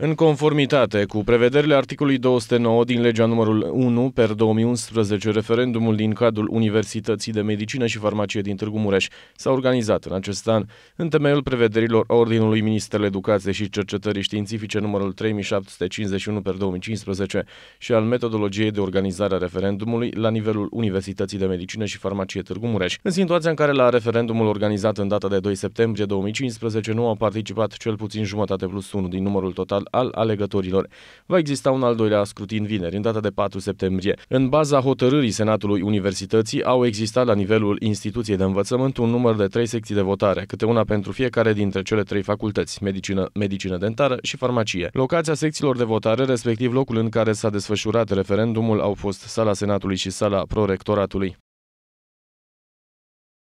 În conformitate cu prevederile articolului 209 din legea numărul 1 per 2011, referendumul din cadrul Universității de Medicină și Farmacie din Târgu Mureș s-a organizat în acest an în temeiul prevederilor Ordinului Ministerul Educației și Cercetării Științifice numărul 3751 per 2015 și al metodologiei de organizare a referendumului la nivelul Universității de Medicină și Farmacie Târgu Mureș, în situația în care la referendumul organizat în data de 2 septembrie 2015 nu au participat cel puțin jumătate plus 1 din numărul total al alegătorilor. Va exista un al doilea scrutin vineri, în data de 4 septembrie. În baza hotărârii Senatului Universității au existat la nivelul instituției de învățământ un număr de trei secții de votare, câte una pentru fiecare dintre cele trei facultăți, medicină, medicină dentară și farmacie. Locația secțiilor de votare, respectiv locul în care s-a desfășurat referendumul, au fost sala Senatului și sala Prorectoratului.